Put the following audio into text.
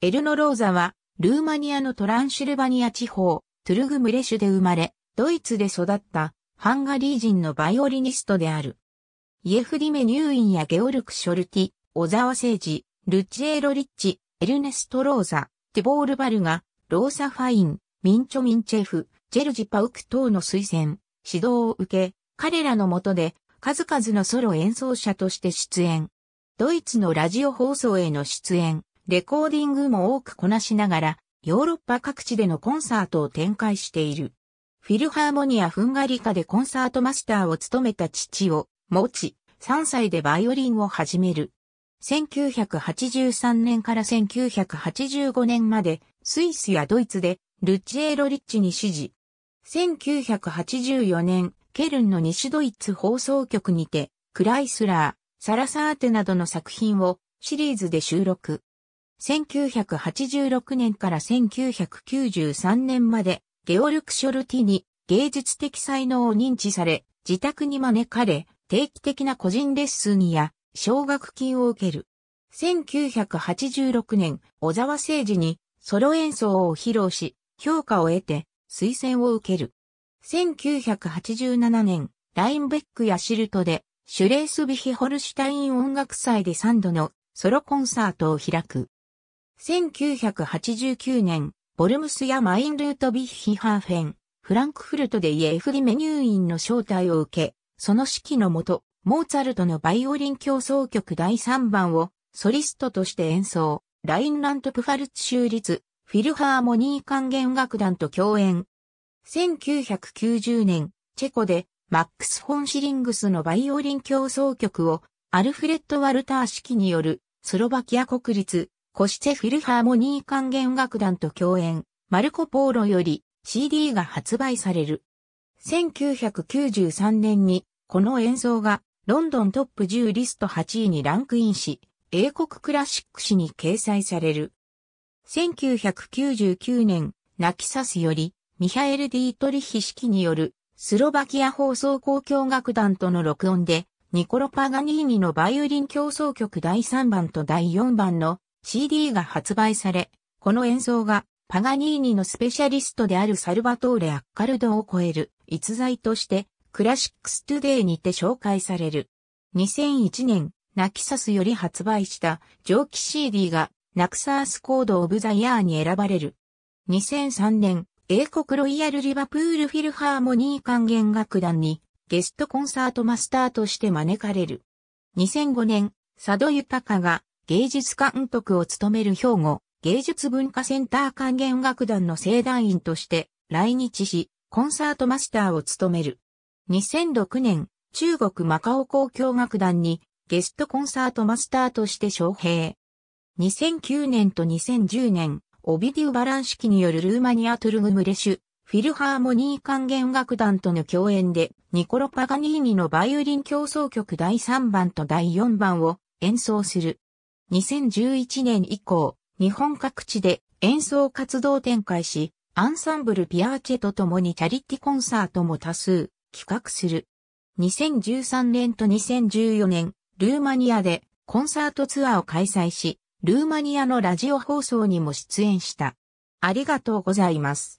エルノローザは、ルーマニアのトランシルバニア地方、トゥルグムレシュで生まれ、ドイツで育ったハンガリー人のバイオリニストである。イエフディメ・ニューインやゲオルク・ショルティ、小沢誠治、ルッチエーロ・リッチ、エルネスト・ローザ、ティボール・バルガ、ローサ・ファイン、ミンチョ・ミンチェフ、ジェルジ・パウク等の推薦、指導を受け、彼らの下で数々のソロ演奏者として出演。ドイツのラジオ放送への出演。レコーディングも多くこなしながら、ヨーロッパ各地でのコンサートを展開している。フィルハーモニア・フンガリカでコンサートマスターを務めた父を持ち、3歳でバイオリンを始める。1983年から1985年までスイスやドイツでルッチエロ・リッチに指示。1984年、ケルンの西ドイツ放送局にて、クライスラー、サラサーテなどの作品をシリーズで収録。1986年から1993年まで、ゲオルク・ショルティに芸術的才能を認知され、自宅に招かれ、定期的な個人レッスンや奨学金を受ける。1986年、小沢誠二にソロ演奏を披露し、評価を得て推薦を受ける。1987年、ラインベックやシルトでシュレースビヒホルシュタイン音楽祭で3度のソロコンサートを開く。1989年、ボルムスやマインルートビッヒハーフェン、フランクフルトでイエフリメニューインの招待を受け、その指揮のもと、モーツァルトのバイオリン競奏曲第3番をソリストとして演奏、ラインラント・プファルツ州立フィルハーモニー管弦楽団と共演。1990年、チェコでマックス・フォン・シリングスのバイオリン競奏曲をアルフレッド・ワルター式によるスロバキア国立コシチェフィルハーモニー管弦楽団と共演、マルコ・ポーロより CD が発売される。1993年にこの演奏がロンドントップ10リスト8位にランクインし、英国クラシック誌に掲載される。1999年、ナキサスより、ミハエル・ディートリヒ式による、スロバキア放送交響楽団との録音で、ニコロ・パガニーニのバイオリン競争曲第3番と第4番の CD が発売され、この演奏がパガニーニのスペシャリストであるサルバトーレ・アッカルドを超える逸材としてクラシックストゥデイにて紹介される。2001年、ナキサスより発売した蒸気 CD がナクサースコード・オブ・ザ・イヤーに選ばれる。2003年、英国ロイヤル・リバプール・フィルハーモニー管弦楽団にゲストコンサートマスターとして招かれる。2005年、佐渡豊が芸術監督を務める兵庫芸術文化センター管弦楽団の生団員として来日し、コンサートマスターを務める。2006年、中国マカオ交響楽団にゲストコンサートマスターとして招聘。2009年と2010年、オビディウ・バラン式によるルーマニア・トゥルグムレシュ、フィルハーモニー管弦楽団との共演で、ニコロ・パガニーニのバイオリン競奏曲第3番と第4番を演奏する。2011年以降、日本各地で演奏活動展開し、アンサンブルピアーチェと共にチャリティコンサートも多数企画する。2013年と2014年、ルーマニアでコンサートツアーを開催し、ルーマニアのラジオ放送にも出演した。ありがとうございます。